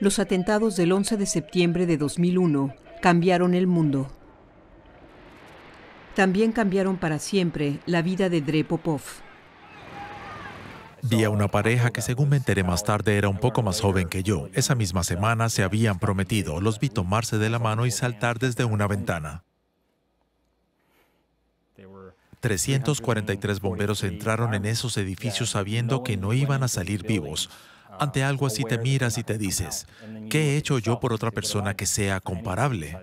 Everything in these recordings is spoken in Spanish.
Los atentados del 11 de septiembre de 2001 cambiaron el mundo. También cambiaron para siempre la vida de Dre Popov. Vi a una pareja que según me enteré más tarde era un poco más joven que yo. Esa misma semana se habían prometido. Los vi tomarse de la mano y saltar desde una ventana. 343 bomberos entraron en esos edificios sabiendo que no iban a salir vivos. Ante algo así te miras y te dices, ¿qué he hecho yo por otra persona que sea comparable?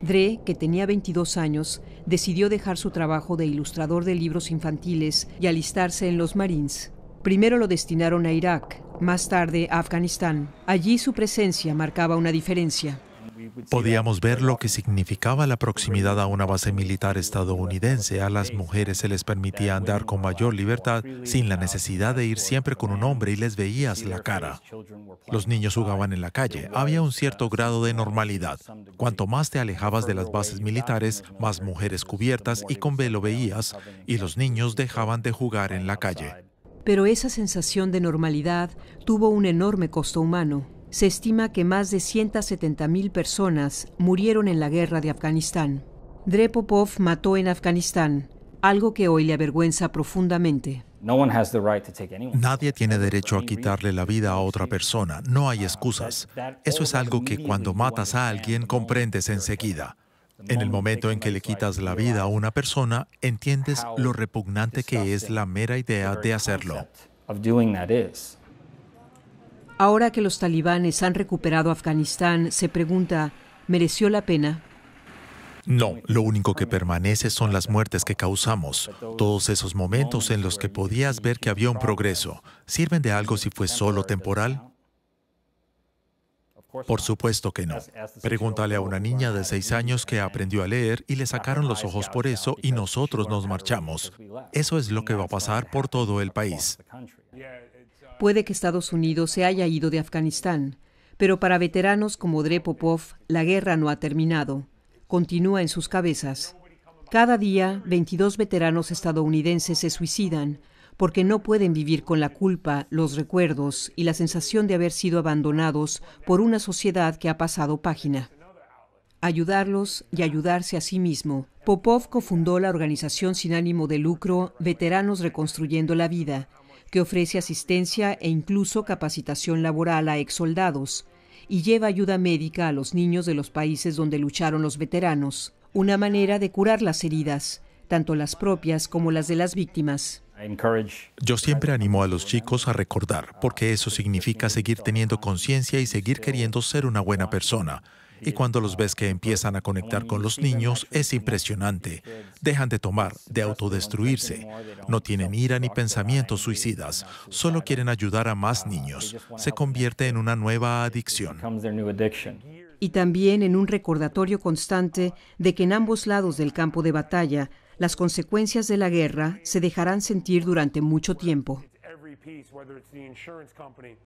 Dre, que tenía 22 años, decidió dejar su trabajo de ilustrador de libros infantiles y alistarse en los Marines. Primero lo destinaron a Irak, más tarde a Afganistán. Allí su presencia marcaba una diferencia. Podíamos ver lo que significaba la proximidad a una base militar estadounidense. A las mujeres se les permitía andar con mayor libertad sin la necesidad de ir siempre con un hombre y les veías la cara. Los niños jugaban en la calle. Había un cierto grado de normalidad. Cuanto más te alejabas de las bases militares, más mujeres cubiertas y con velo veías, y los niños dejaban de jugar en la calle. Pero esa sensación de normalidad tuvo un enorme costo humano se estima que más de 170.000 personas murieron en la guerra de Afganistán. Drepopov mató en Afganistán, algo que hoy le avergüenza profundamente. Nadie tiene derecho a quitarle la vida a otra persona, no hay excusas. Eso es algo que cuando matas a alguien comprendes enseguida. En el momento en que le quitas la vida a una persona, entiendes lo repugnante que es la mera idea de hacerlo. Ahora que los talibanes han recuperado Afganistán, se pregunta, ¿mereció la pena? No, lo único que permanece son las muertes que causamos. Todos esos momentos en los que podías ver que había un progreso, ¿sirven de algo si fue solo temporal? Por supuesto que no. Pregúntale a una niña de seis años que aprendió a leer y le sacaron los ojos por eso y nosotros nos marchamos. Eso es lo que va a pasar por todo el país. Puede que Estados Unidos se haya ido de Afganistán, pero para veteranos como Dre Popov, la guerra no ha terminado. Continúa en sus cabezas. Cada día, 22 veteranos estadounidenses se suicidan porque no pueden vivir con la culpa, los recuerdos y la sensación de haber sido abandonados por una sociedad que ha pasado página. Ayudarlos y ayudarse a sí mismo. Popov cofundó la organización sin ánimo de lucro Veteranos Reconstruyendo la Vida, que ofrece asistencia e incluso capacitación laboral a exsoldados y lleva ayuda médica a los niños de los países donde lucharon los veteranos, una manera de curar las heridas, tanto las propias como las de las víctimas. Yo siempre animo a los chicos a recordar, porque eso significa seguir teniendo conciencia y seguir queriendo ser una buena persona. Y cuando los ves que empiezan a conectar con los niños, es impresionante. Dejan de tomar, de autodestruirse. No tienen ira ni pensamientos suicidas. Solo quieren ayudar a más niños. Se convierte en una nueva adicción. Y también en un recordatorio constante de que en ambos lados del campo de batalla, las consecuencias de la guerra se dejarán sentir durante mucho tiempo.